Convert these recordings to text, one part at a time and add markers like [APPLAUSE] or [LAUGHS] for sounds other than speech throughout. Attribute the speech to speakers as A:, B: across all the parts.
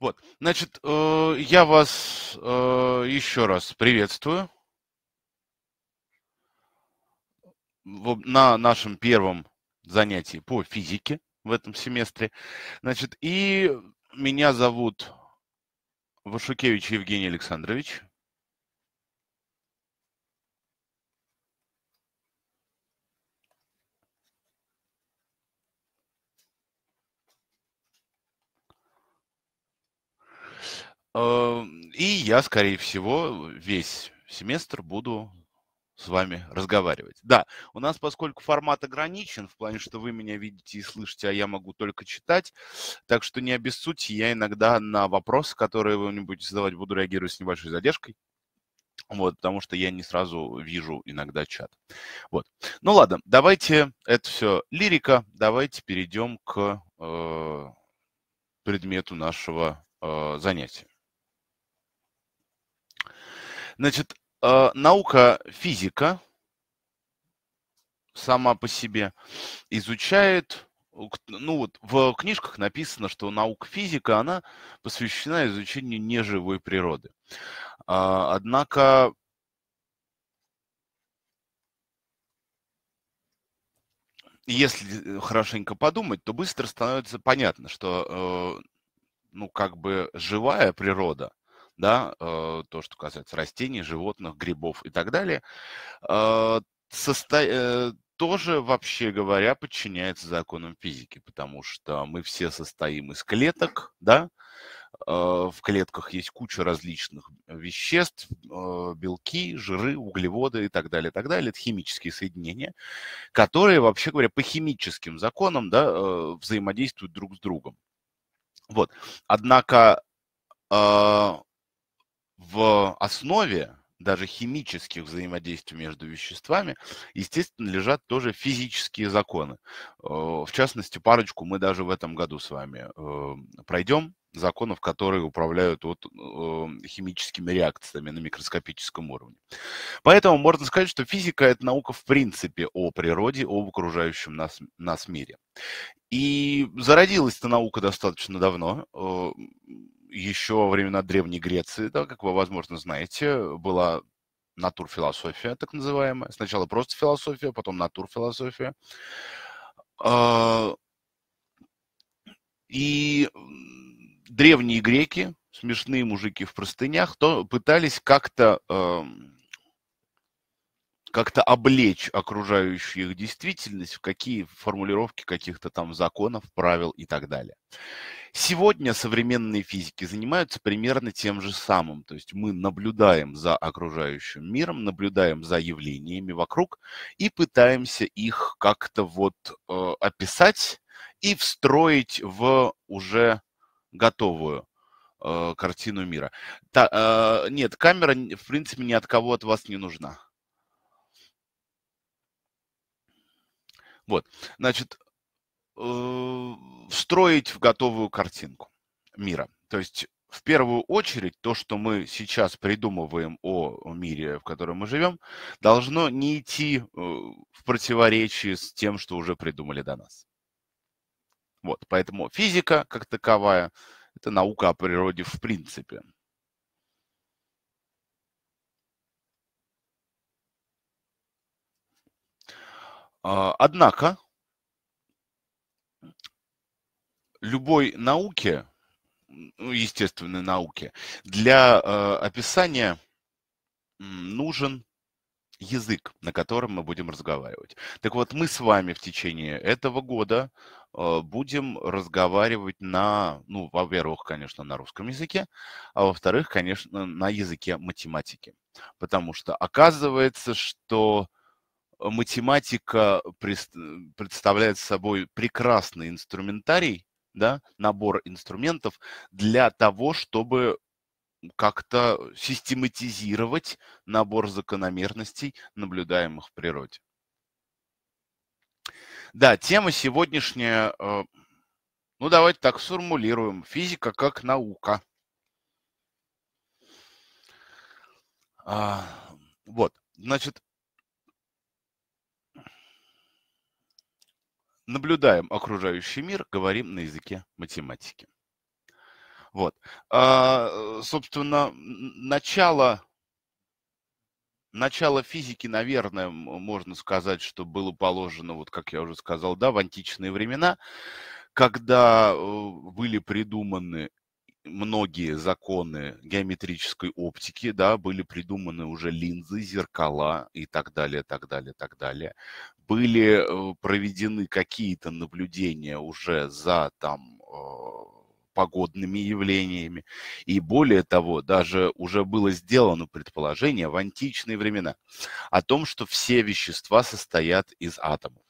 A: Вот, значит, э, я вас э, еще раз приветствую на нашем первом занятии по физике в этом семестре. Значит, и меня зовут Вашукевич Евгений Александрович. Э, и я, скорее всего, весь семестр буду с вами разговаривать. Да, у нас, поскольку формат ограничен, в плане, что вы меня видите и слышите, а я могу только читать, так что не обессудьте, я иногда на вопросы, которые вы мне будете задавать, буду реагировать с небольшой задержкой. Вот, потому что я не сразу вижу иногда чат. Вот. Ну ладно, давайте это все лирика, давайте перейдем к э, предмету нашего э, занятия. Значит, э, наука физика сама по себе изучает, э, ну вот в книжках написано, что наука физика, она посвящена изучению неживой природы. А, однако если э, хорошенько подумать, то быстро становится понятно, что ну, как бы живая природа – да, э, то, что касается растений, животных, грибов и так далее, э, состо... Э, тоже, вообще говоря, подчиняется законам физики, потому что мы все состоим из клеток, да, в клетках есть куча различных веществ, белки, жиры, углеводы и так далее, и так далее. Это химические соединения, которые, вообще говоря, по химическим законам да, взаимодействуют друг с другом. Вот. Однако в основе даже химических взаимодействий между веществами, естественно, лежат тоже физические законы. Э, в частности, парочку мы даже в этом году с вами э, пройдем, законов, которые управляют вот, э, химическими реакциями на микроскопическом уровне. Поэтому можно сказать, что физика – это наука в принципе о природе, об окружающем нас, нас мире. И зародилась эта наука достаточно давно еще во времена Древней Греции, да, как вы, возможно, знаете, была натурфилософия, так называемая. Сначала просто философия, потом натурфилософия. А, и древние греки, смешные мужики в простынях, то пытались как-то эм, как-то облечь окружающую их действительность в какие формулировки каких-то там законов, правил и так далее. Сегодня современные физики занимаются примерно тем же самым. То есть мы наблюдаем за окружающим миром, наблюдаем за явлениями вокруг и пытаемся их как-то вот э, описать и встроить в уже готовую э, картину мира. Та, э, нет, камера, в принципе, ни от кого от вас не нужна Вот, значит, э, встроить в готовую картинку мира. То есть в первую очередь то, что мы сейчас придумываем о мире, в котором мы живем, должно не идти э, в противоречие с тем, что уже придумали до нас. Вот, поэтому физика как таковая – это наука о природе в принципе. А, однако любой науке, ну, естественной науке, для э, описания нужен язык, на котором мы будем разговаривать. Так вот, мы с вами в течение этого года э, будем разговаривать на, ну, во-первых, конечно, на русском языке, а во-вторых, конечно, на языке математики. Потому что оказывается, что математика представляет собой прекрасный инструментарий, да, набор инструментов для того, чтобы как-то систематизировать набор закономерностей, наблюдаемых в природе. Да, тема сегодняшняя, э, ну давайте так сформулируем, физика как наука. А, вот, значит, наблюдаем окружающий мир, говорим на языке математики. Вот. А, собственно, начало, начало физики, наверное, можно сказать, что было положено, вот как я уже сказал, да, в античные времена, когда э, были придуманы многие законы геометрической оптики, да, были придуманы уже линзы, зеркала и так далее, так далее, так далее. Были э, проведены какие-то наблюдения уже за там э, погодными явлениями. И более того, даже уже было сделано предположение в античные времена о том, что все вещества состоят из атомов.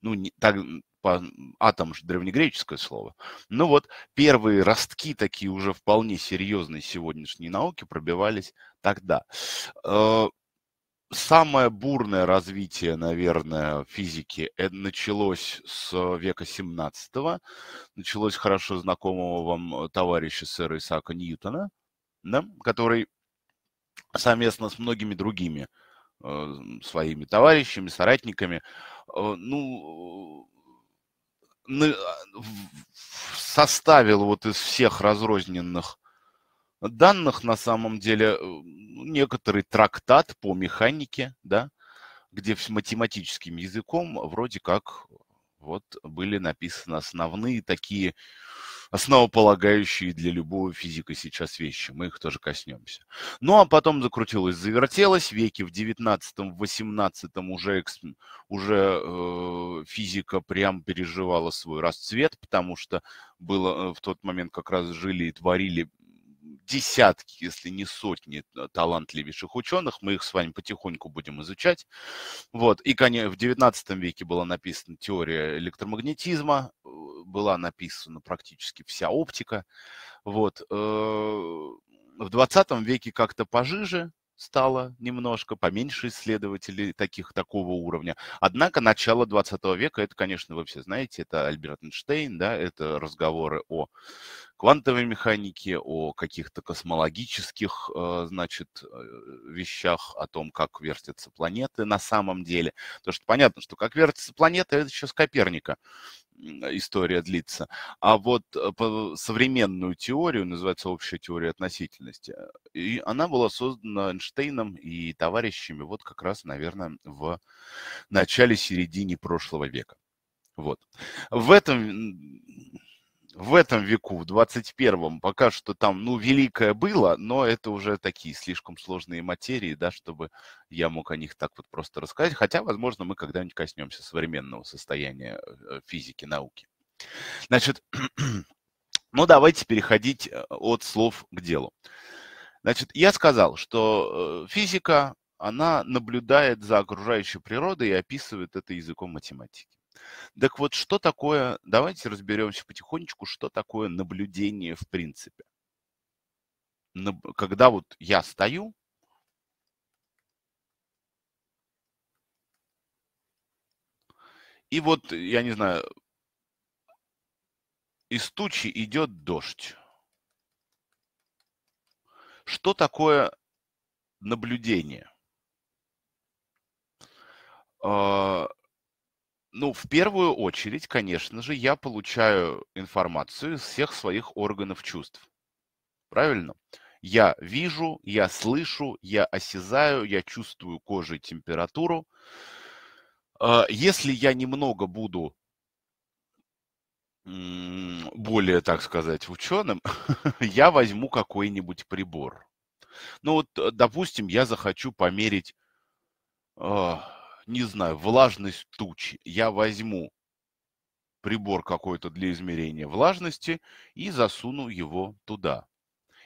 A: Ну, не, так, по, атом же древнегреческое слово. Ну вот, первые ростки такие уже вполне серьезные сегодняшней науки пробивались тогда. Э, самое бурное развитие, наверное, физики э, началось с века 17 -го. началось хорошо знакомого вам товарища сэра Исаака Ньютона, да, который совместно с многими другими э, своими товарищами, соратниками, ну, Э, составил вот из всех разрозненных данных на самом деле э, ну, некоторый трактат по механике, да, где с математическим языком вроде как вот были написаны основные такие основополагающие для любого физика сейчас вещи. Мы их тоже коснемся. Ну а потом закрутилось, завертелось. Веки в 19-м, 18-м уже, уже э, физика прям переживала свой расцвет, потому что было э, в тот момент как раз жили и творили десятки, если не сотни э, талантливейших ученых. Мы их с вами потихоньку будем изучать. Вот. И, конечно, в 19 веке была написана теория электромагнетизма, э, была написана практически вся оптика. Вот. Э, в 20 веке как-то пожиже, стало немножко, поменьше исследователей таких, такого уровня. Однако начало 20 века, это, конечно, вы все знаете, это Альберт Эйнштейн, да, это разговоры о квантовой механике, о каких-то космологических, э, значит, э, вещах, о том, как вертятся планеты на самом деле. Потому что понятно, что как вертятся планеты, это еще с Коперника история длится. А вот э, современную теорию, называется общая теория относительности, и она была создана Эйнштейном и товарищами вот как раз, наверное, в начале-середине прошлого века. Вот. В этом в этом веку, в 21-м, пока что там, ну, великое было, но это уже такие слишком сложные материи, да, чтобы я мог о них так вот просто рассказать. Хотя, возможно, мы когда-нибудь коснемся современного состояния э, э, физики, науки. Значит, [CLEARS THROAT] ну, давайте переходить э, от слов к делу. Значит, я сказал, что физика, она наблюдает за окружающей природой и описывает это языком математики. Так вот, что такое, давайте разберемся потихонечку, что такое наблюдение в принципе. Когда вот я стою, и вот, я не знаю, из тучи идет дождь. Что такое наблюдение? А, ну, в первую очередь, конечно же, я получаю информацию из всех своих органов чувств. Правильно? Я вижу, я слышу, я осязаю, я чувствую кожей температуру. А, если я немного буду более, так сказать, ученым, [LAUGHS] я возьму какой-нибудь прибор. Ну вот, допустим, я захочу померить а, не знаю, влажность тучи. я возьму прибор какой-то для измерения влажности и засуну его туда.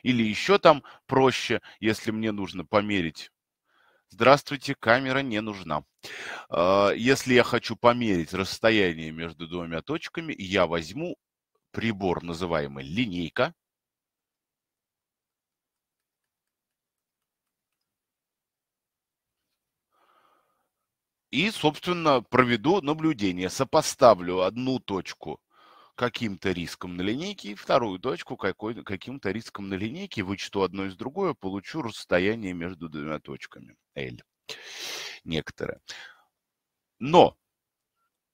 A: Или еще там проще, если мне нужно померить. Здравствуйте, камера не нужна. А, если я хочу померить расстояние между двумя точками, я возьму прибор, называемый линейка, И, собственно, проведу наблюдение, сопоставлю одну точку каким-то риском на линейке и вторую точку какой, каким-то риском на линейке, вычту одно из другое, получу расстояние между двумя точками L некоторое. Но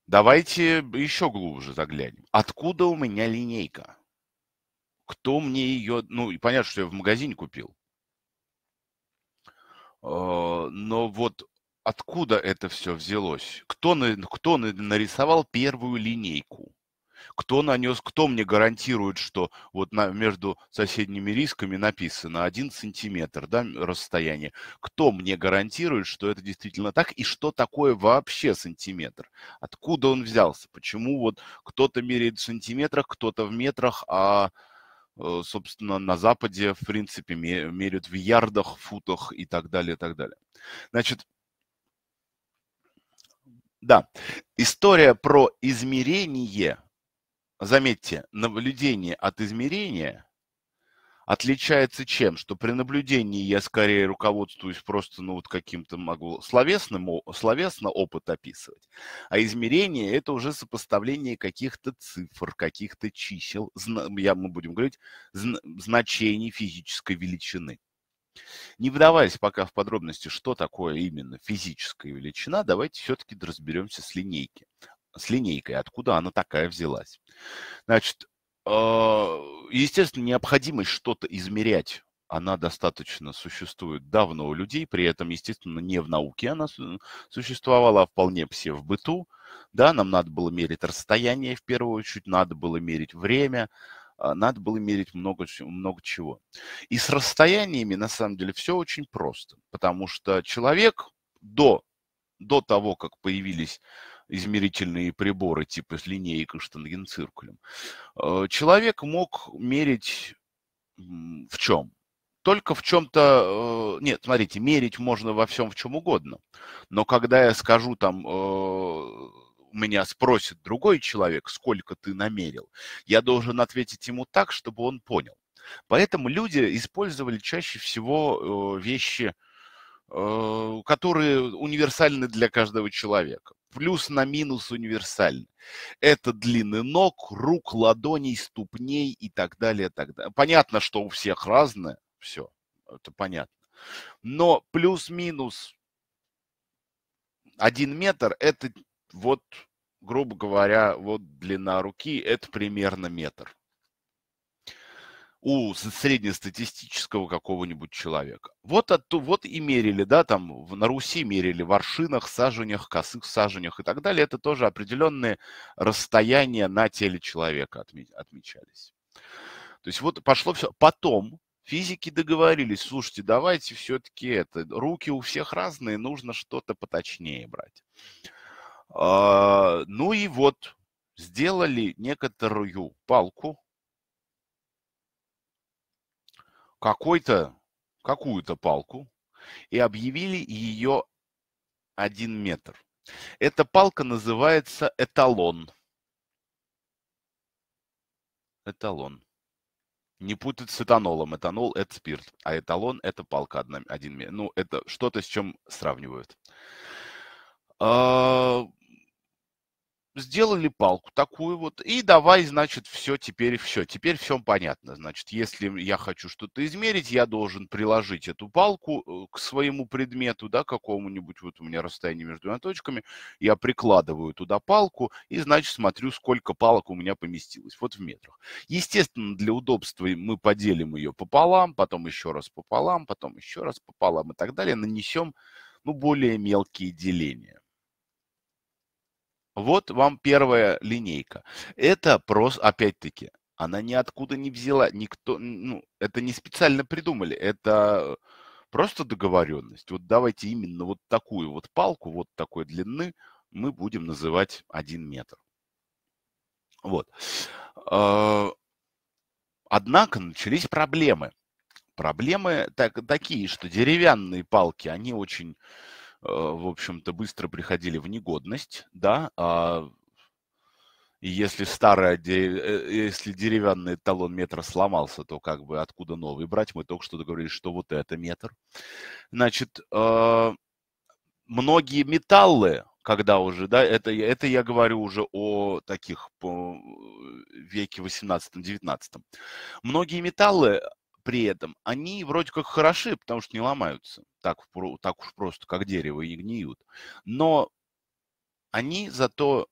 A: давайте еще глубже заглянем. Откуда у меня линейка? Кто мне ее... Ну, понятно, что я в магазине купил. Э, но вот откуда это все взялось? Кто, кто нарисовал первую линейку? Кто нанес, кто мне гарантирует, что вот на, между соседними рисками написано один сантиметр да, расстояние? Кто мне гарантирует, что это действительно так? И что такое вообще сантиметр? Откуда он взялся? Почему вот кто-то меряет в сантиметрах, кто-то в метрах, а э, собственно, на Западе, в принципе, меряют в ярдах, футах и так далее, и так далее. Значит, да, история про измерение, заметьте, наблюдение от измерения отличается чем? Что при наблюдении я скорее руководствуюсь просто, ну, вот каким-то могу словесным, словесно опыт описывать, а измерение – это уже сопоставление каких-то цифр, каких-то чисел, я, мы будем говорить, значений физической величины. Не выдаваясь пока в подробности, что такое именно физическая величина, давайте все-таки разберемся с линейки. С линейкой, откуда она такая взялась. Значит, а, естественно, необходимость что-то измерять она достаточно существует давно у людей, при этом, естественно, не в науке она э, существовала, а вполне все в быту. Да, нам надо было мерить расстояние в первую очередь, надо было мерить время, а, надо было мерить много, много чего. И с расстояниями, на самом деле, все очень просто, потому что человек до, до того, как появились измерительные приборы типа с линейкой, штангенциркулем, а, человек мог мерить в чем? только в чем-то... Э, нет, смотрите, мерить можно во всем, в чем угодно. Но когда я скажу там э, меня спросит другой человек, сколько ты намерил, я должен ответить ему так, чтобы он понял. Поэтому люди использовали чаще всего э, вещи, э, которые универсальны для каждого человека. Плюс на минус универсальны. Это длины ног, рук, ладоней, ступней и так далее. И так далее. Понятно, что у всех разное, все, это понятно. Но плюс-минус один метр – это вот, грубо говоря, вот длина руки – это примерно метр у среднестатистического какого-нибудь человека. Вот, отту, вот и мерили, да, там на Руси мерили в аршинах, саженях, косых саженях и так далее. Это тоже определенные расстояния на теле человека отмечались. То есть вот пошло все. Потом физики договорились, слушайте, давайте все-таки это, руки у всех разные, нужно что-то поточнее брать. А, ну и вот сделали некоторую палку, какой-то, какую-то палку и объявили ее один метр. Эта палка называется эталон. Эталон. Не путать с этанолом. Этанол – это спирт, а эталон – это палка один метр. Ну, это что-то, с чем сравнивают. А, сделали палку такую вот, и давай, значит, все, теперь все. Теперь все понятно. Значит, если я хочу что-то измерить, я должен приложить эту палку э, к своему предмету, да, какому-нибудь, вот у меня расстояние между двумя точками, я прикладываю туда палку и, значит, смотрю, сколько палок у меня поместилось, вот в метрах. Естественно, для удобства мы поделим ее пополам, потом еще раз пополам, потом еще раз пополам и так далее, нанесем, ну, более мелкие деления. Вот вам первая линейка. Это просто, опять-таки, она ниоткуда не взяла, никто, ну, это не специально придумали, это просто договоренность. Вот давайте именно вот такую вот палку, вот такой длины мы будем называть один метр. Вот. А, однако начались проблемы. Проблемы так, такие, что деревянные палки, они очень Э, в общем-то, быстро приходили в негодность, да, а если старая, э, если деревянный талон метра сломался, то как бы откуда новый брать? Мы только что договорились, что вот это метр. Значит, а, многие металлы, когда уже, да, это, это я говорю уже о таких по веке 18-19. Многие металлы при этом, они вроде как хороши, потому что не ломаются так, так уж просто, как дерево, и гниют. Но они зато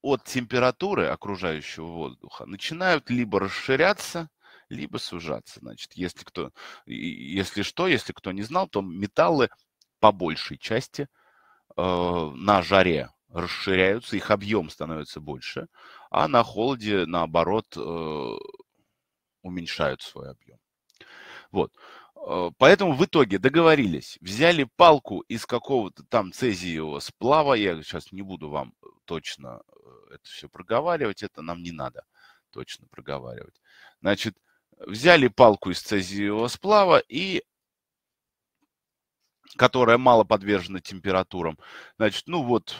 A: от температуры окружающего воздуха начинают либо расширяться, либо сужаться. Значит, если, кто, если что, если кто не знал, то металлы по большей части э, на жаре расширяются, их объем становится больше, а на холоде, наоборот, э, уменьшают свой объем. Вот. Э, поэтому в итоге договорились, взяли палку из какого-то там цезиевого сплава, я сейчас не буду вам э, точно э, это все проговаривать, это нам не надо точно проговаривать. Значит, взяли палку из цезиевого сплава и которая мало подвержена температурам. Значит, ну вот,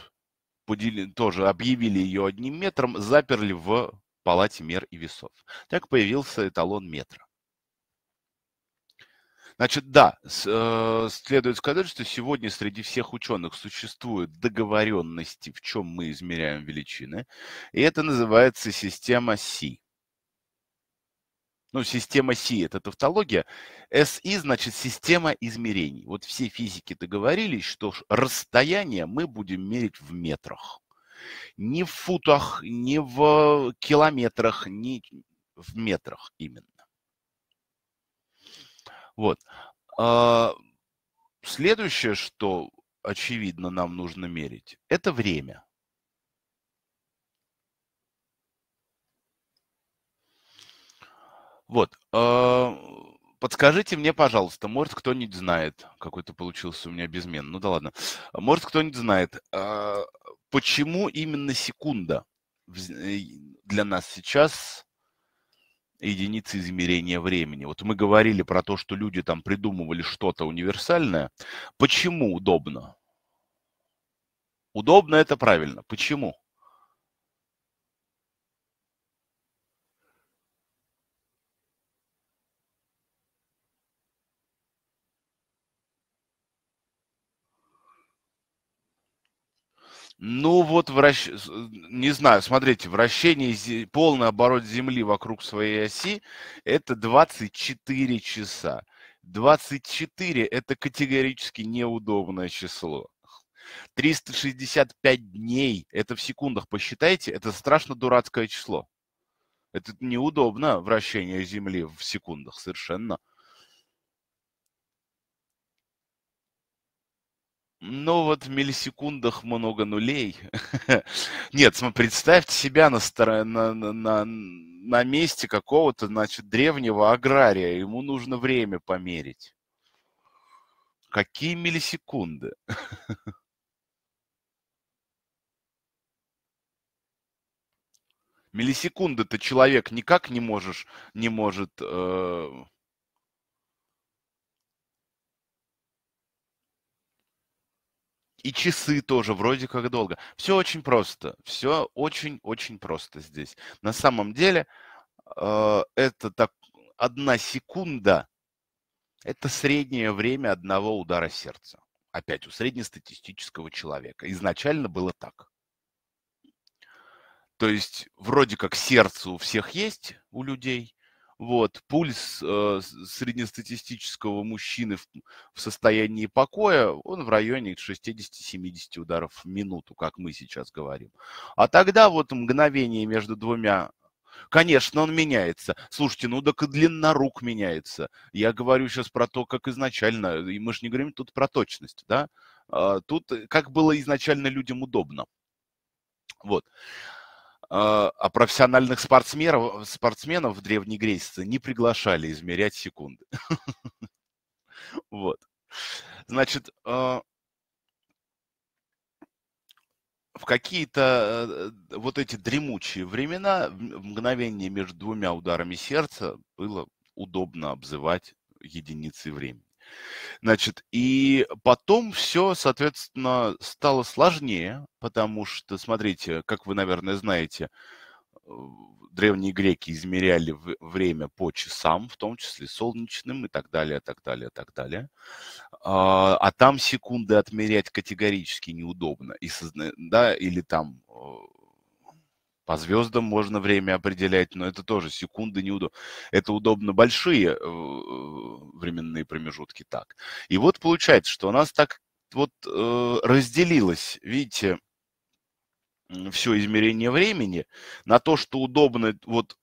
A: подели, тоже объявили ее одним метром, заперли в палате мер и весов. Так появился эталон метра. Значит, да, с, э, следует сказать, что сегодня среди всех ученых существуют договоренности, в чем мы измеряем величины, и это называется система Си. Ну, система Си – это тавтология. СИ значит система измерений. Вот все физики договорились, что расстояние мы будем мерить в метрах. Не в футах, не в километрах, не в метрах именно. Вот. А, следующее, что, очевидно, нам нужно мерить, это время. Вот. А, подскажите мне, пожалуйста, может, кто-нибудь знает, какой-то получился у меня безмен, ну да ладно, может, кто-нибудь знает, а, почему именно секунда э, для нас сейчас единицы измерения времени. Вот мы говорили про то, что люди там придумывали что-то универсальное. Почему удобно? Удобно это правильно. Почему? Ну вот, вращ... не знаю, смотрите, вращение, полный оборот Земли вокруг своей оси – это 24 часа. 24 – это категорически неудобное число. 365 дней – это в секундах, посчитайте, это страшно дурацкое число. Это неудобно, вращение Земли в секундах, совершенно. Ну вот в миллисекундах много нулей. [LAUGHS] Нет, представьте себя на, стор... на, на, на месте какого-то, значит, древнего агрария. Ему нужно время померить. Какие миллисекунды? [LAUGHS] Миллисекунды-то человек никак не можешь, не может... Э и часы тоже вроде как долго. Все очень просто. Все очень-очень просто здесь. На самом деле э, это так одна секунда – это среднее время одного удара сердца. Опять у среднестатистического человека. Изначально было так. То есть вроде как сердце у всех есть, у людей, вот, пульс э, среднестатистического мужчины в, в состоянии покоя, он в районе 60-70 ударов в минуту, как мы сейчас говорим. А тогда вот мгновение между двумя Конечно, он меняется. Слушайте, ну так и длина рук меняется. Я говорю сейчас про то, как изначально, и мы же не говорим тут про точность, да? А тут э, как было изначально людям удобно. Вот. А, а профессиональных спортсменов, спортсменов в Древней Греции не приглашали измерять секунды. [LAUGHS] Вот. Значит, а, в какие-то э, вот эти дремучие времена, в мгновение между двумя ударами сердца было удобно обзывать единицей времени. Значит, и потом все, соответственно, стало сложнее, потому что, смотрите, как вы, наверное, знаете, э, древние греки измеряли время по часам, в том числе солнечным и так далее, так далее, так далее. А, а там секунды отмерять категорически неудобно. И, да, или там э, по звездам можно время определять, но это тоже секунды неудобно. Это удобно большие э, временные промежутки так. И вот получается, что у нас так вот э, разделилось, видите, все измерение времени на то, что удобно вот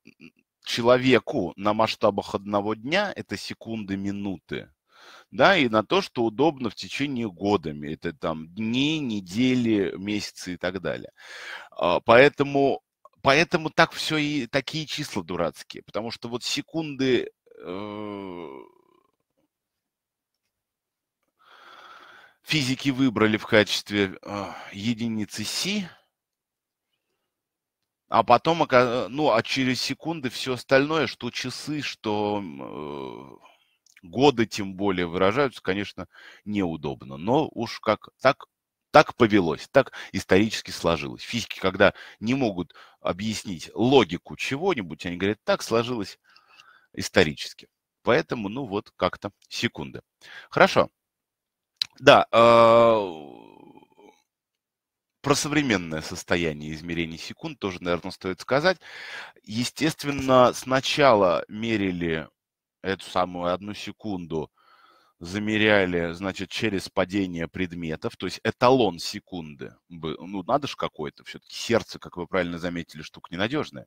A: человеку на масштабах одного дня, это секунды, минуты, да, и на то, что удобно в течение годами это там дни, недели, месяцы и так далее. А, поэтому поэтому так все и такие числа дурацкие, потому что вот секунды э, физики выбрали в качестве а, единицы Си, а потом, ну, а через секунды все остальное, что часы, что э, годы тем более выражаются, конечно, неудобно. Но уж как так так повелось, так исторически сложилось. Физики, когда не могут объяснить логику чего-нибудь, они говорят, так сложилось исторически. Поэтому, ну вот, как-то секунды. Хорошо. Да, а, про современное состояние измерений секунд тоже, наверное, стоит сказать. Естественно, сначала мерили эту самую одну секунду замеряли, значит, через падение предметов, то есть эталон секунды. Ну, надо же какой-то, все-таки сердце, как вы правильно заметили, штука ненадежная.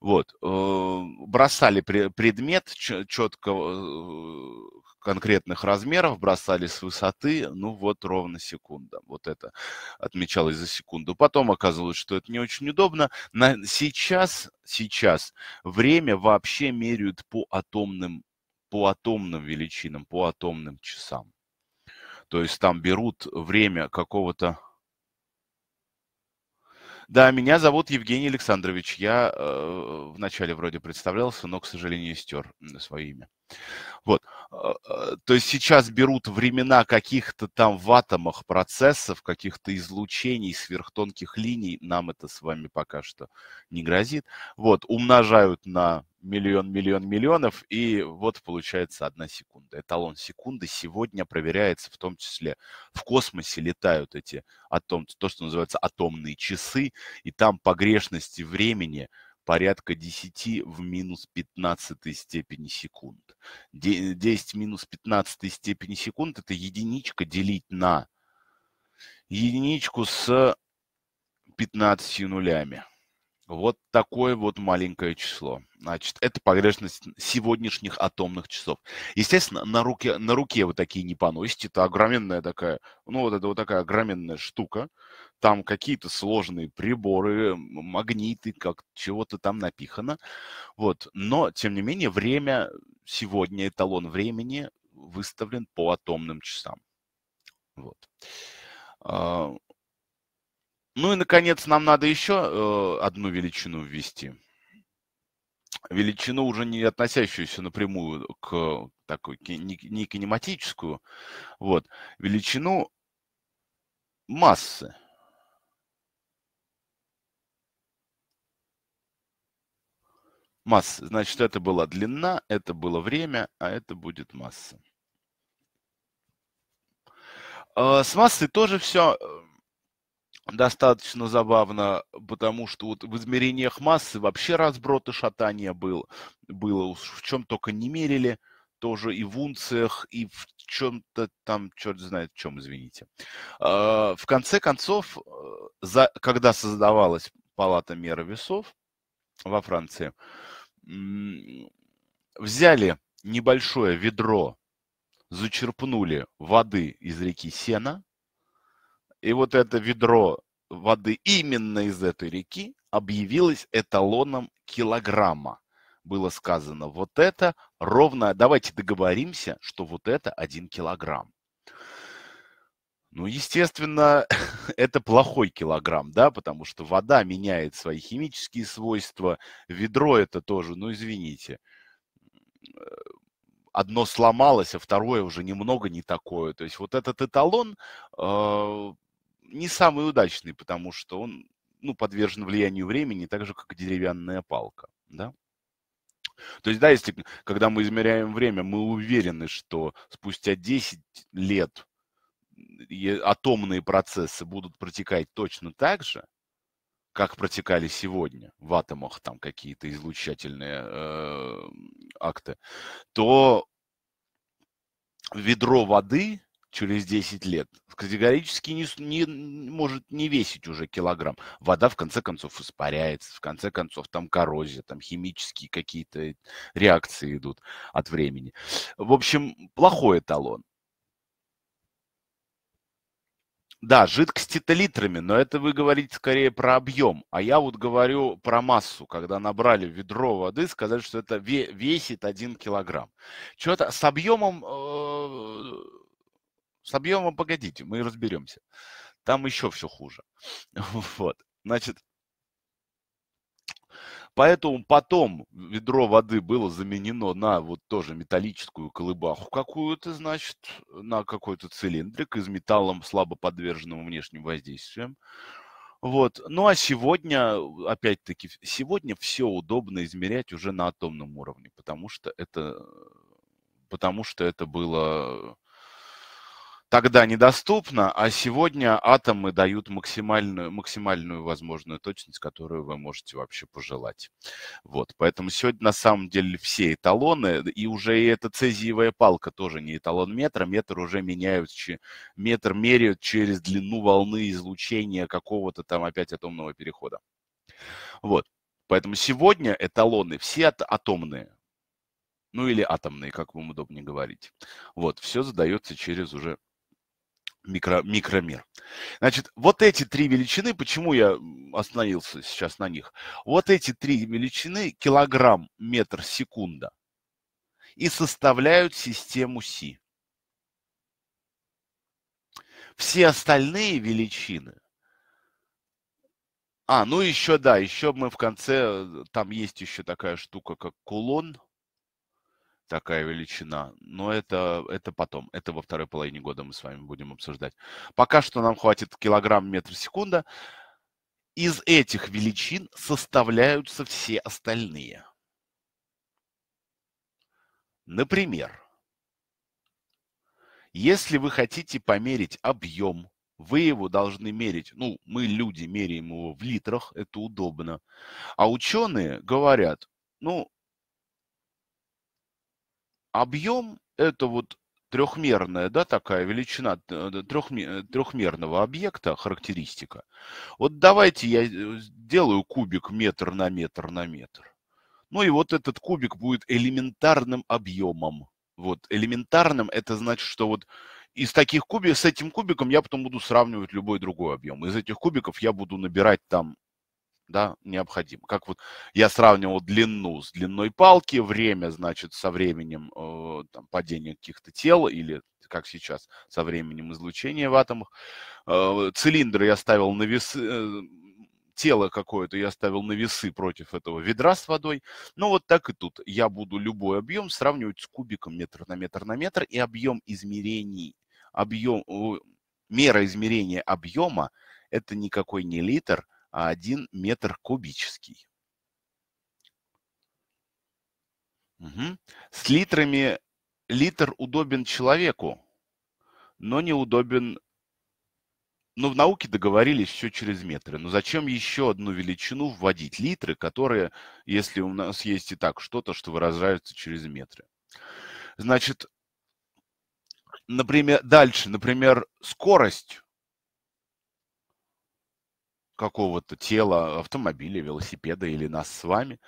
A: Вот, э, бросали предмет четко э, конкретных размеров, бросали с высоты, ну вот ровно секунда. Вот это отмечалось за секунду. Потом оказалось, что это не очень удобно. На, сейчас, сейчас время вообще меряют по атомным по атомным величинам, по атомным часам. То есть там берут время какого-то... Да, меня зовут Евгений Александрович. Я э, вначале вроде представлялся, но, к сожалению, стер свое имя. Вот. А, а, то есть сейчас берут времена каких-то там в атомах процессов, каких-то излучений, сверхтонких линий, нам это с вами пока что не грозит, вот, умножают на миллион, миллион, миллионов, и вот получается одна секунда. Эталон секунды сегодня проверяется в том числе в космосе летают эти атом, то, что называется атомные часы, и там погрешности времени – порядка 10 в минус 15 степени секунд. 10 минус 15 степени секунд – это единичка делить на единичку с 15 нулями. Вот такое вот маленькое число. Значит, это погрешность сегодняшних атомных часов. Естественно, на руке, на руке вы такие не поносите. Это огроменная такая, ну вот это вот такая огроменная штука. Там какие-то сложные приборы, магниты, как чего-то там напихано. Вот. Но, тем не менее, время сегодня, эталон времени выставлен по атомным часам. Вот. А, ну и, наконец, нам надо еще э, одну величину ввести. Величину, уже не относящуюся напрямую к такой не кинематическую, вот, величину массы. Масса. Значит, это была длина, это было время, а это будет масса. Э, с массой тоже все э, достаточно забавно, потому что вот в измерениях массы вообще разброд и шатание было, было в чем только не мерили, тоже и в унциях, и в чем-то там, черт знает в чем, извините. А, в конце концов, э, за, когда создавалась палата меры весов во Франции, взяли небольшое ведро, зачерпнули воды из реки Сена – и вот это ведро воды именно из этой реки объявилось эталоном килограмма. Было сказано, вот это ровно, давайте договоримся, что вот это один килограмм. Ну, естественно, [LAUGHS] это плохой килограмм, да, потому что вода меняет свои химические свойства, ведро это тоже, ну, извините, э, одно сломалось, а второе уже немного не такое. То есть вот этот эталон э, не самый удачный, потому что он ну, подвержен влиянию времени, так же, как и деревянная палка. Да? То есть, да, если, когда мы измеряем время, мы уверены, что спустя 10 лет атомные процессы будут протекать точно так же, как протекали сегодня в атомах там какие-то излучательные э, акты, то ведро воды через 10 лет. Категорически не, не может не весить уже килограмм. Вода в конце концов испаряется, в конце концов там коррозия, там химические какие-то реакции идут от времени. В общем, плохой эталон. Да, жидкости это литрами, но это вы говорите скорее про объем. А я вот говорю про массу, когда набрали ведро воды, сказали, что это весит 1 килограмм. Что-то с объемом э, с объемом а погодите, мы разберемся. Там еще все хуже. [LAUGHS] Вот, значит, Поэтому потом ведро воды было заменено на вот тоже металлическую колыбаху какую-то, значит, на какой-то цилиндрик из металлом, слабо подверженного внешним воздействиям. Вот. Ну а сегодня, опять-таки, сегодня все удобно измерять уже на атомном уровне, потому что это, э, потому что это было тогда недоступно, а сегодня атомы дают максимальную, максимальную возможную точность, которую вы можете вообще пожелать. Вот, поэтому сегодня на самом деле все эталоны, и уже и эта цезиевая палка тоже не эталон метра, метр уже меняют, метр меряют через длину волны излучения какого-то там опять атомного перехода. Вот, поэтому сегодня эталоны все атомные, ну или атомные, как вам удобнее говорить. Вот, все задается через уже микро, микромир. Значит, вот эти три величины, почему я остановился сейчас на них, вот эти три величины, килограмм, метр, секунда, и составляют систему Си. Все остальные величины, а, ну еще, да, еще мы в конце, э, там есть еще такая штука, как кулон – такая величина. Но это, это потом, это во второй половине года мы с вами будем обсуждать. Пока что нам хватит килограмм метр секунда. Из этих величин составляются все остальные. Например, если вы хотите померить объем, вы его должны мерить, ну, мы люди меряем его в литрах, это удобно. А ученые говорят, ну, объем – это вот трехмерная, да, такая величина э, трехмерного э, объекта, характеристика. Вот давайте я э, делаю кубик метр на метр на метр. Ну и вот этот кубик будет элементарным объемом. Вот элементарным это значит, что вот из таких кубиков, с этим кубиком я потом буду сравнивать любой другой объем. Из этих кубиков я буду набирать там да, необходимо. Как вот я сравнивал длину с длиной палки, время, значит, со временем э, там, падения каких-то тел или, как сейчас, со временем излучения в атомах. Э, цилиндр я ставил на весы, э, тело какое-то я ставил на весы против этого ведра с водой. Ну вот так и тут. Я буду любой объем сравнивать с кубиком метр на метр на метр, и объем измерений, объем, мера измерения объема – это никакой не литр – а 1 метр кубический. Угу. С литрами литр удобен человеку, но не удобен... Ну, в науке договорились все через метры. Но зачем еще одну величину вводить? Литры, которые, если у нас есть и так что-то, что выражается через метры. Значит, например, дальше, например, скорость какого-то тела, автомобиля, велосипеда или нас с вами,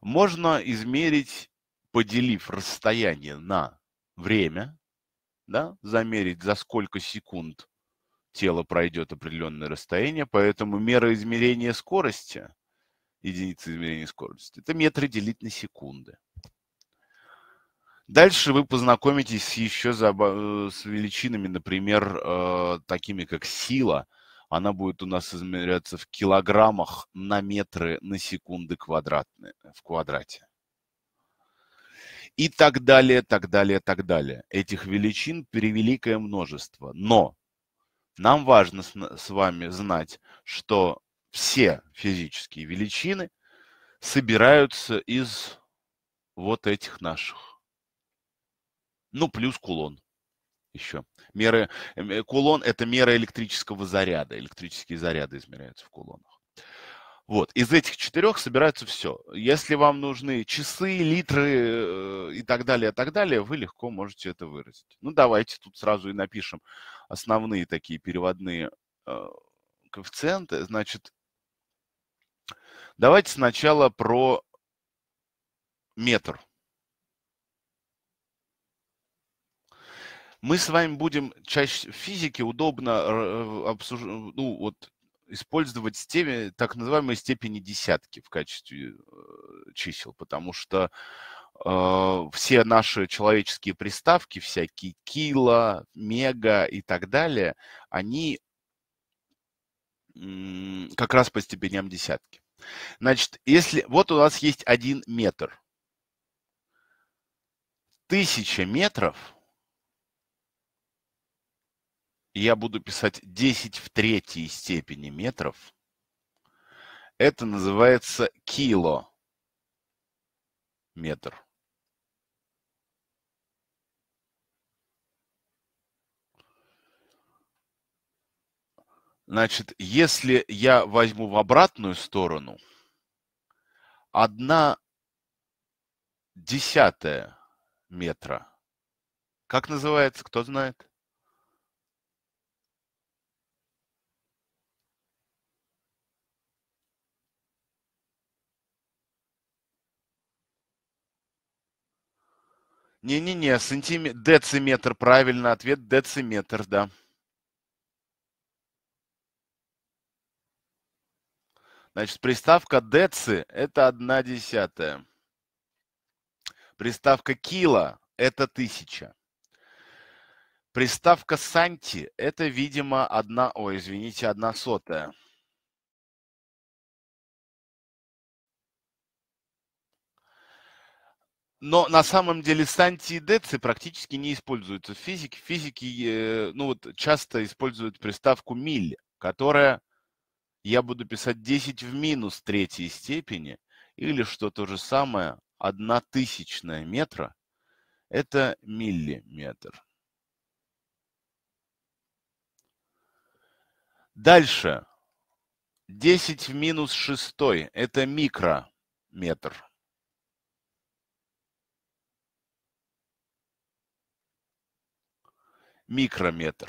A: можно измерить, поделив расстояние на время, да, замерить, за сколько секунд тело пройдет определенное расстояние, поэтому мера измерения скорости, единица измерения скорости, это метры делить на секунды. Дальше вы познакомитесь еще с э, величинами, например, э, такими как сила – она будет у нас измеряться в килограммах на метры на секунды квадратные, э, в квадрате. И так далее, так далее, так далее. Этих величин превеликое множество. Но нам важно с вами знать, что все физические величины собираются из вот этих наших. Ну, плюс кулон еще. Меры, эм, э, кулон – это мера электрического заряда. Электрические заряды измеряются в кулонах. Вот, из этих четырех собирается все. Если вам нужны часы, литры э, и так далее, и так далее, вы легко можете это выразить. Ну, давайте тут сразу и напишем основные такие переводные э, коэффициенты. Значит, давайте сначала про метр. Мы с вами будем чаще физики удобно э, обсуж... ну, вот, использовать степень, так называемые степени десятки в качестве э, чисел, потому что э, все наши человеческие приставки, всякие кило, мега и так далее, они как раз по степеням десятки. Значит, если вот у нас есть один метр, тысяча метров – я буду писать 10 в третьей степени метров. Это называется кило метр. Значит, если я возьму в обратную сторону, одна десятая метра. Как называется, кто знает? Не-не-не, сантиметр, дециметр, правильно, ответ дециметр, да. Значит, приставка деци – это одна десятая. Приставка кило – это тысяча. Приставка санти – это, видимо, одна, ой, извините, одна сотая. Но на самом деле станции и практически не используются в физике. Физики э, ну, вот, часто используют приставку миль, которая я буду писать 10 в минус третьей степени, или что то же самое, одна тысячная метра, это миллиметр. Дальше. 10 в минус шестой. это микрометр. микрометр.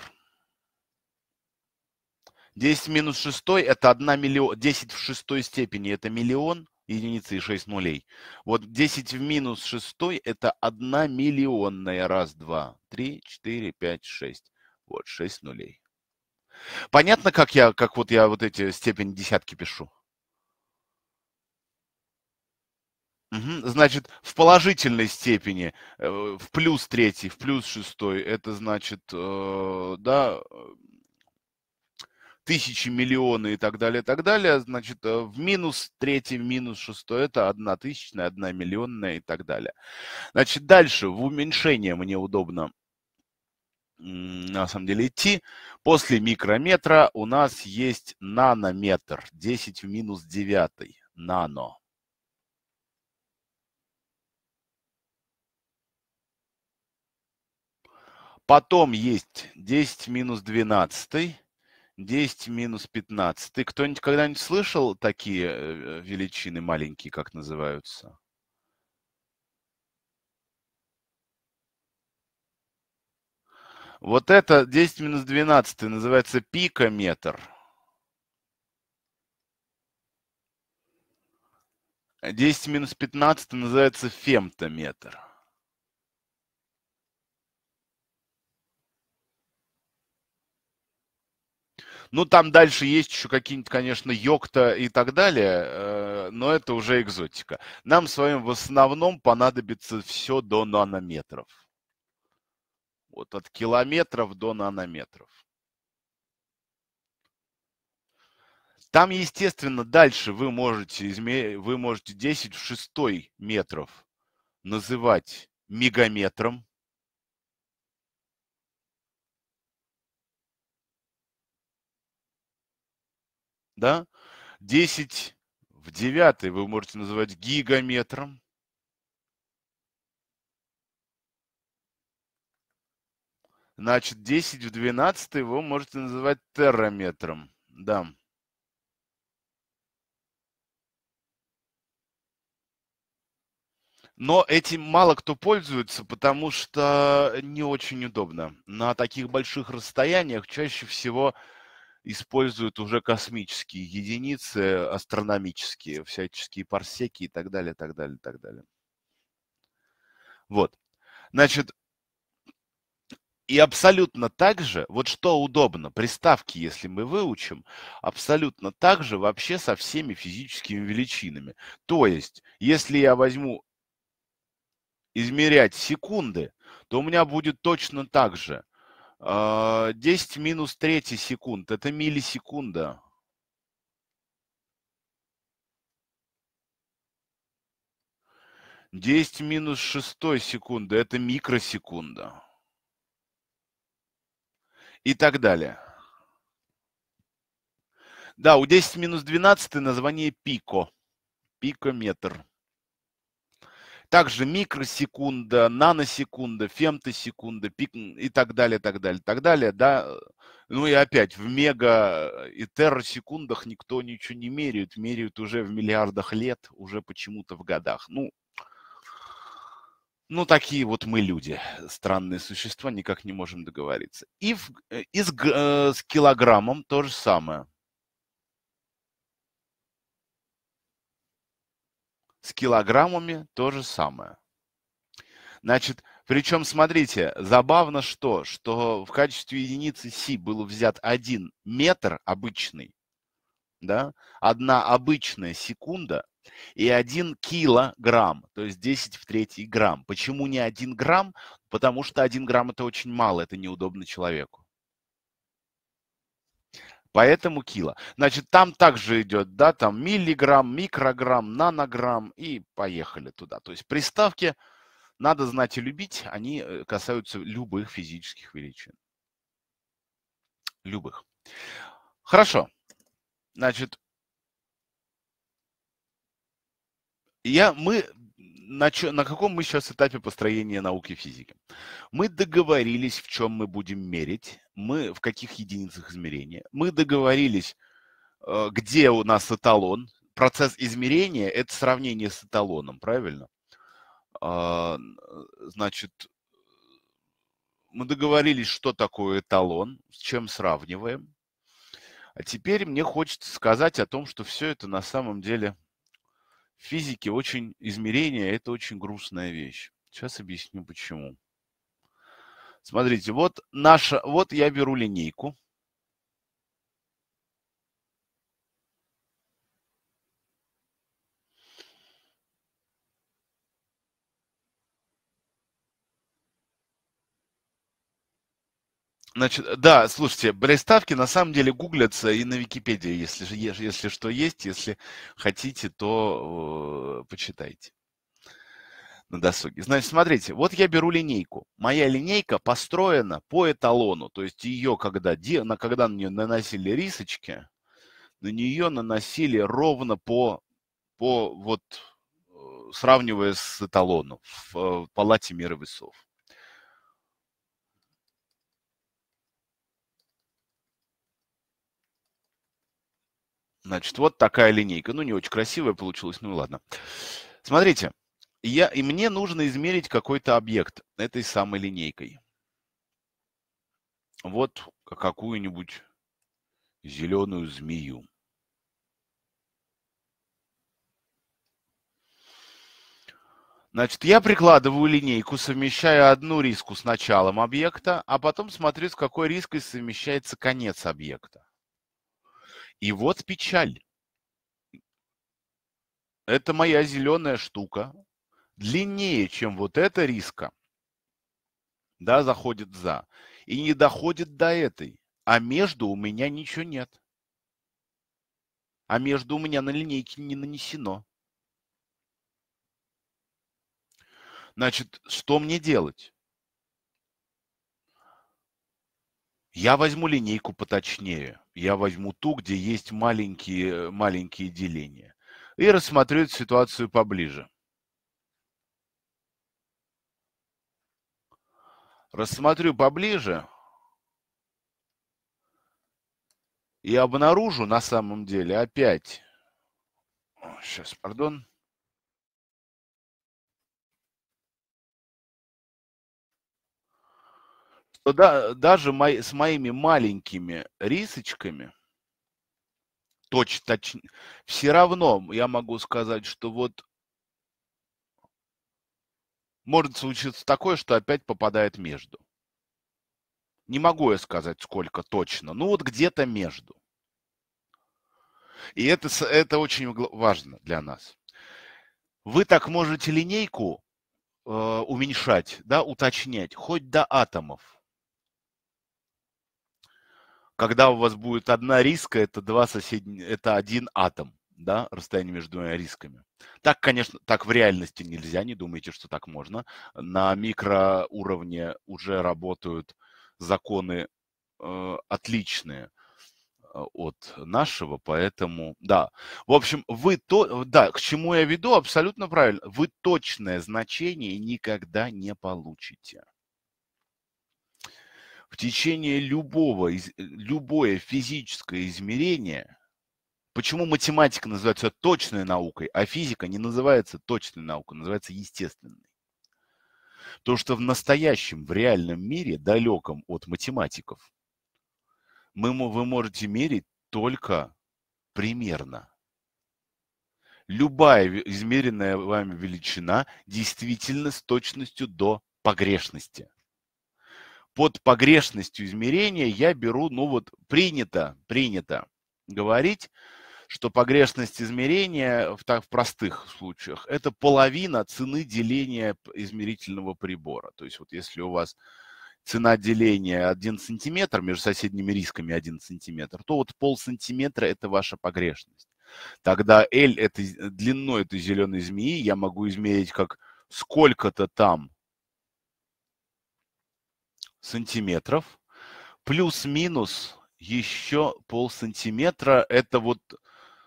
A: 10 в минус 6 – это 1 миллион, 10 в шестой степени – это миллион единицы и 6 нулей. Вот 10 в минус 6 – это 1 миллионная. Раз, два, три, четыре, пять, шесть. Вот 6 нулей. Понятно, как я, как вот я вот эти степени десятки пишу? Мгм. Значит, в положительной степени, э, в плюс третий, в плюс шестой, это значит, э, да, тысячи, миллионы и так далее, и так далее. Значит, э, в минус третий, в минус шестой, это одна тысячная, одна миллионная и так далее. Значит, дальше в уменьшение мне удобно на самом деле идти. После микрометра у нас есть нанометр, 10 в минус 9, нано. Потом есть 10 минус 12, 10 минус 15. Кто-нибудь когда-нибудь слышал такие э, э, величины маленькие, как называются? Вот это 10 минус 12 называется пикометр. 10 минус 15 называется фемтометр. Ну, там дальше есть еще какие-нибудь, конечно, Йокта и так далее, э, но это уже экзотика. Нам с вами в основном понадобится все до нанометров. Вот от километров до нанометров. Там, естественно, дальше вы можете, изме... вы можете 10 в 6 метров называть мегаметром. да, 10 в 9 вы можете называть гигаметром. Значит, 10 в 12 вы можете называть терраметром. Да. Но этим мало кто пользуется, потому что не очень удобно. На таких больших расстояниях чаще всего используют уже космические единицы, астрономические, всяческие парсеки и так далее, так далее, так далее. Вот. Значит, и абсолютно так же, вот что удобно, приставки, если мы выучим, абсолютно так же вообще со всеми физическими величинами. То есть, если я возьму измерять секунды, то у меня будет точно так же – 10 а, минус 3 секунд – это миллисекунда. Десять минус шестой секунды – это микросекунда. И так далее. Да, у 10 минус 12 название пико. Пикометр. Также микросекунда, наносекунда, фемтосекунда пик, и так далее, так далее, так далее. Да? Ну и опять, в мега и террасекундах никто ничего не меряет. Меряют уже в миллиардах лет, уже почему-то в годах. Ну, ну, такие вот мы люди, странные существа, никак не можем договориться. И, в, э, и с, э, с килограммом то же самое – С килограммами то же самое. Значит, причем, смотрите, забавно что, что в качестве единицы си был взят один метр обычный, да, одна обычная секунда и один килограмм, то есть 10 в третий грамм. Почему не один грамм? Потому что один грамм это очень мало, это неудобно человеку. Поэтому кило. Значит, там также идет, да, там миллиграмм, микрограмм, нанограмм и поехали туда. То есть приставки надо знать и любить, они э, касаются любых физических величин. Любых. Хорошо. Значит, я, мы на, чё, на каком мы сейчас этапе построения науки физики? Мы договорились, в чем мы будем мерить, мы в каких единицах измерения. Мы договорились, э, где у нас эталон. Процесс измерения – это сравнение с эталоном, правильно? А, э, значит, мы договорились, что такое эталон, с чем сравниваем. А теперь мне хочется сказать о том, что все это на самом деле – в физике очень измерение – это очень грустная вещь. Сейчас объясню почему. Смотрите, вот наша, вот я беру линейку, Значит, да, слушайте, приставки на самом деле гуглятся и на Википедии, если, если что есть, если хотите, то э, почитайте на досуге. Значит, смотрите, вот я беру линейку. Моя линейка построена по эталону, то есть ее, когда, на, когда на нее наносили рисочки, на нее наносили ровно по, по вот, э, сравнивая с эталоном в, в э, палате мира весов. Значит, вот такая линейка. Ну, не очень красивая получилась, ну ладно. Смотрите, я, и мне нужно измерить какой-то объект этой самой линейкой. Вот какую-нибудь зеленую змею. Значит, я прикладываю линейку, совмещая одну риску с началом объекта, а потом смотрю, с какой риской совмещается конец объекта. И вот печаль. Это моя зеленая штука. Длиннее, чем вот эта риска, да, заходит за. И не доходит до этой. А между у меня ничего нет. А между у меня на линейке не нанесено. Значит, что мне делать? Я возьму линейку поточнее. Я возьму ту, где есть маленькие, маленькие деления. И рассмотрю эту ситуацию поближе. Рассмотрю поближе и обнаружу на самом деле опять... Сейчас, пардон. что да, даже мои, с моими маленькими рисочками, точно, точ, все равно я могу сказать, что вот может случиться такое, что опять попадает между. Не могу я сказать, сколько точно. Ну вот где-то между. И это, это очень важно для нас. Вы так можете линейку э, уменьшать, да, уточнять, хоть до атомов когда у вас будет одна риска, это два соседних, это один атом, да, расстояние между двумя рисками. Так, конечно, так в реальности нельзя, не думайте, что так можно. На микроуровне уже работают законы э, отличные э, от нашего, поэтому, да. В общем, вы то, да, к чему я веду, абсолютно правильно. Вы точное значение никогда не получите в течение любого, э, любое физическое измерение, почему математика называется точной наукой, а физика не называется точной наукой, а называется естественной. То, что в настоящем, в реальном мире, далеком от математиков, мы, вы можете мерить только примерно. Любая измеренная вами величина действительно с точностью до погрешности – под погрешностью измерения я беру, ну вот принято, принято говорить, что погрешность измерения в, так, в простых случаях – это половина цены деления измерительного прибора. То есть вот если у вас цена деления 1 сантиметр, между соседними рисками 1 сантиметр, то вот пол сантиметра – это ваша погрешность. Тогда L – это длиной этой зеленой змеи, я могу измерить как сколько-то там сантиметров. Плюс-минус еще пол сантиметра. Это вот,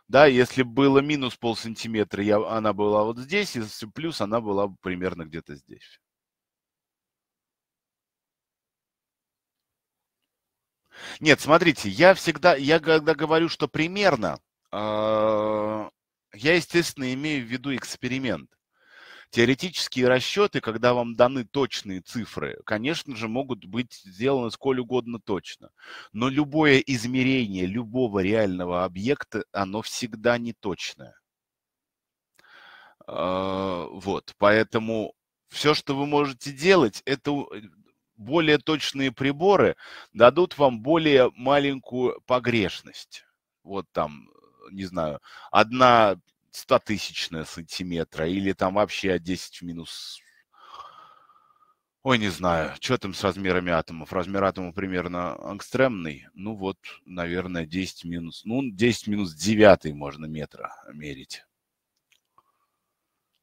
A: да, если было минус пол сантиметра, я, она была вот здесь, если плюс, она была примерно где-то здесь. Нет, смотрите, я всегда, я когда говорю, что примерно, э, я, естественно, имею в виду эксперимент. Теоретические расчеты, когда вам даны точные цифры, конечно же, могут быть сделаны сколь угодно точно. Но любое измерение любого реального объекта, оно всегда неточное. А, вот, поэтому все, что вы можете делать, это э, более точные приборы дадут вам более маленькую погрешность. Вот там, э, не знаю, одна тысячная сантиметра, или там вообще 10 в минус... Ой, не знаю, что там с размерами атомов. Размер атома примерно экстремный Ну вот, наверное, 10 минус... Ну, 10 минус 9 можно метра мерить.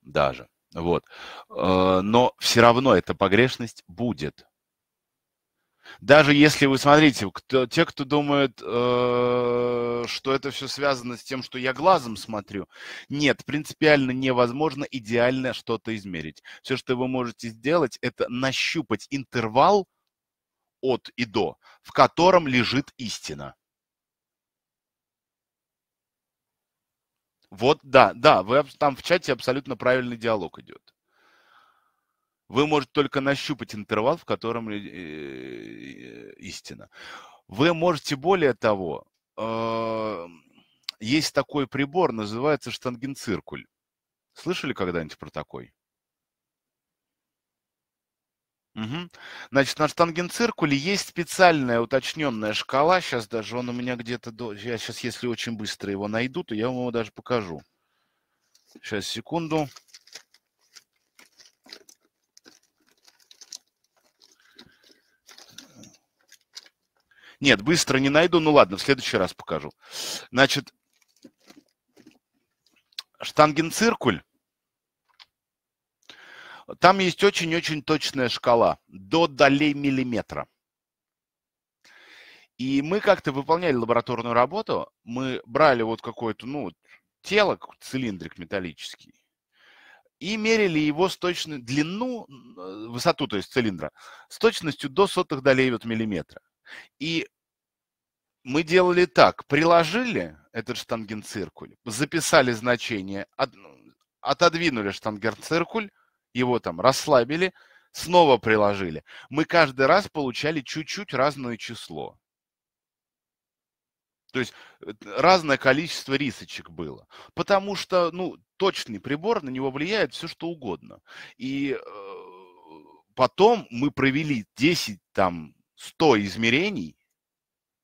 A: Даже. Вот. Э, но все равно эта погрешность будет даже если вы смотрите, кто, те, кто думает, э, что это все связано с тем, что я глазом смотрю, нет, принципиально невозможно идеально что-то измерить. Все, что вы можете сделать, это нащупать интервал от и до, в котором лежит истина. Вот, да, да, вы там в чате абсолютно правильный диалог идет. Вы можете только нащупать интервал, в котором э, истина. Вы можете, более того, э, есть такой прибор, называется штангенциркуль. Слышали когда-нибудь про такой? Угу. Значит, на штангенциркуле есть специальная уточненная шкала. Сейчас даже он у меня где-то... До... Я сейчас, если очень быстро его найду, то я вам его даже покажу. Сейчас, секунду. Секунду. Нет, быстро не найду. Ну ладно, в следующий раз покажу. Значит, штангенциркуль. Там есть очень-очень точная шкала до долей миллиметра. И мы как-то выполняли лабораторную работу. Мы брали вот какое-то, ну, тело, цилиндрик металлический, и мерили его с точной длину, э, высоту, то есть цилиндра, с точностью до сотых долей вот миллиметра. И мы делали так, приложили этот штангенциркуль, записали значение, отодвинули штангенциркуль, его там расслабили, снова приложили. Мы каждый раз получали чуть-чуть разное число. То есть э, разное количество рисочек было. Потому что, ну, точный прибор, на него влияет все, что угодно. И э, потом мы провели 10 там 100 измерений,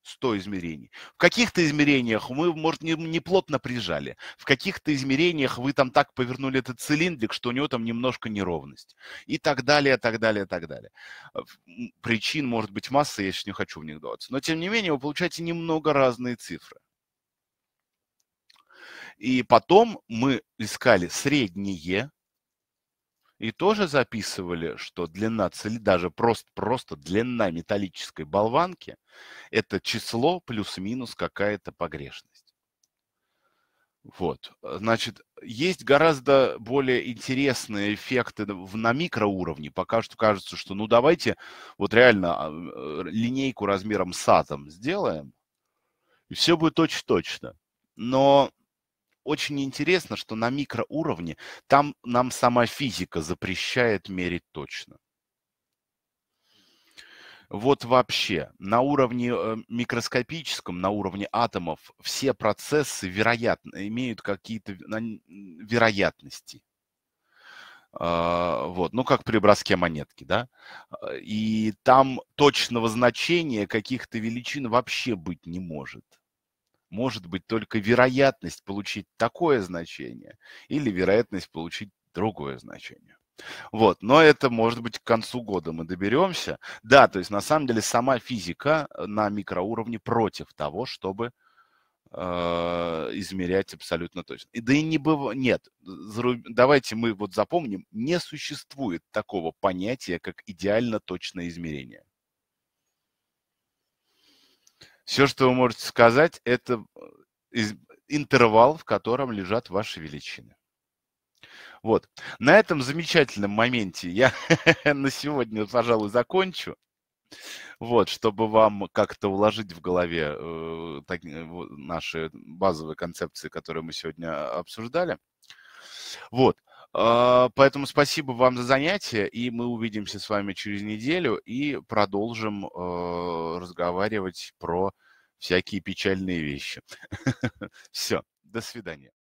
A: 100 измерений. В каких-то измерениях мы, может, не, не плотно прижали, в каких-то измерениях вы там так повернули этот цилиндрик, что у него там немножко неровность. И так далее, так далее, так далее. А, причин может быть масса, я сейчас не хочу в них даваться. Но, тем не менее, вы получаете немного разные цифры. И потом мы искали средние, и тоже записывали, что длина цели, даже просто, просто длина металлической болванки, это число плюс-минус какая-то погрешность. Вот, э, значит, есть гораздо более интересные эффекты на микроуровне. Пока что кажется, что ну давайте вот реально а, э, линейку размером с атом сделаем, и все будет точно-точно. Но очень интересно, что на микроуровне там нам сама физика запрещает мерить точно. Вот вообще на уровне э, микроскопическом, на уровне атомов все процессы вероятно имеют какие-то вероятности. А, вот, ну как при броске монетки, да. А, и там точного значения каких-то величин вообще быть не может может быть только вероятность получить такое значение или вероятность получить другое значение. Вот, но это, может быть, к концу года мы доберемся. Да, то есть на самом деле сама физика э, на микроуровне против того, чтобы э, измерять абсолютно точно. И да и не было. нет, давайте мы вот запомним, не существует такого понятия, как идеально точное измерение. Все, что вы можете сказать, это э, интервал, в котором лежат ваши величины. Вот. На этом замечательном моменте я [LAUGHS] на сегодня, пожалуй, закончу. Вот, чтобы вам как-то уложить в голове э, так, э, наши базовые концепции, которые мы сегодня а, обсуждали. Вот. А, поэтому спасибо вам за занятие, и мы увидимся с вами через неделю и продолжим э, разговаривать про всякие печальные вещи. [LAUGHS] Все, до свидания.